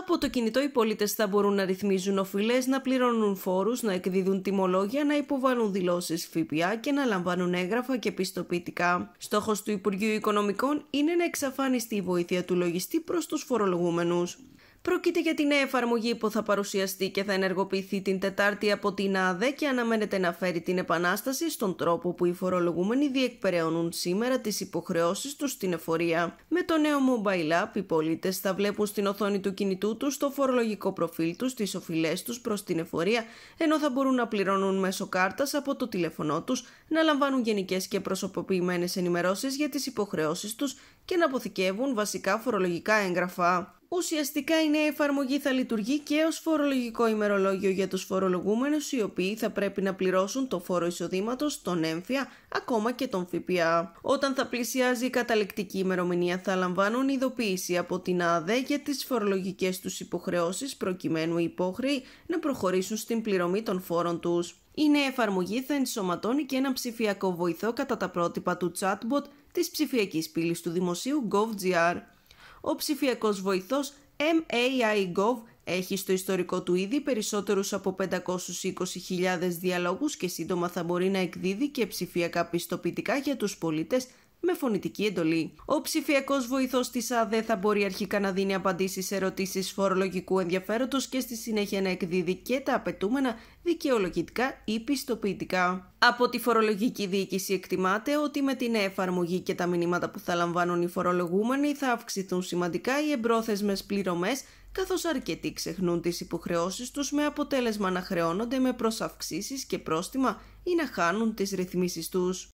Από το κινητό οι πολίτες θα μπορούν να ρυθμίζουν οφειλές, να πληρώνουν φόρους, να εκδίδουν τιμολόγια, να υποβάλουν δηλώσεις ΦΠΑ και να λαμβάνουν έγγραφα και πιστοποιητικά. Στόχος του Υπουργείου Οικονομικών είναι να εξαφάνιστεί η βοήθεια του λογιστή προς τους φορολογούμενους. Πρόκειται για τη νέα εφαρμογή που θα παρουσιαστεί και θα ενεργοποιηθεί την Τετάρτη από την ΑΔΕ και αναμένεται να φέρει την επανάσταση στον τρόπο που οι φορολογούμενοι διεκπαιρεώνουν σήμερα τις υποχρεώσεις τους στην εφορία. Με το νέο Mobile App, οι πολίτες θα βλέπουν στην οθόνη του κινητού τους το φορολογικό προφίλ τους, τις οφειλές τους προς την εφορία, ενώ θα μπορούν να πληρώνουν μέσω κάρτας από το τηλέφωνό τους, να λαμβάνουν γενικές και προσωποποιημένες ενημερώσεις για τις υποχρεώσεις τους και να αποθηκεύουν βασικά φορολογικά έγγραφα. Ουσιαστικά η νέα εφαρμογή θα λειτουργεί και ως φορολογικό ημερολόγιο για τους φορολογούμενους οι οποίοι θα πρέπει να πληρώσουν το φόρο εισοδήματος, τον έμφυα, ακόμα και τον ΦΠΑ. Όταν θα πλησιάζει η καταληκτική ημερομηνία θα λαμβάνουν ειδοποίηση από την ΑΔΕ για τις φορολογικές τους υποχρεώσεις προκειμένου οι υπόχρεοι να προχωρήσουν στην πληρωμή των φόρων τους. Η νέα εφαρμογή θα ενσωματώνει και ένα ψηφιακό βοηθό κατά τα πρότυπα του chatbot της ψηφιακής πύλης του δημοσίου GovGR ο ψηφιακός βοηθός MAIGov έχει στο ιστορικό του ήδη περισσότερους από 520.000 διαλόγους και σύντομα θα μπορεί να εκδίδει και ψηφιακά πιστοποιητικά για τους πολίτες με φωνητική εντολή. Ο ψηφιακός βοηθός της ΑΔΕ θα μπορεί αρχικά να δίνει απαντήσεις σε ερωτήσεις φορολογικού ενδιαφέροντος και στη συνέχεια να εκδίδει και τα απαιτούμενα δικαιολογητικά ή πιστοποιητικά. Από τη φορολογική διοίκηση εκτιμάται ότι με την εφαρμογή και τα μηνύματα που θα λαμβάνουν οι φορολογούμενοι θα αυξηθούν σημαντικά οι εμπρόθεσμες πληρωμές καθώς αρκετοί ξεχνούν τις υποχρεώσεις τους με αποτέλεσμα να χρεώνονται με προσαυξήσεις και πρόστιμα ή να χάνουν τις ρυθμίσεις τους.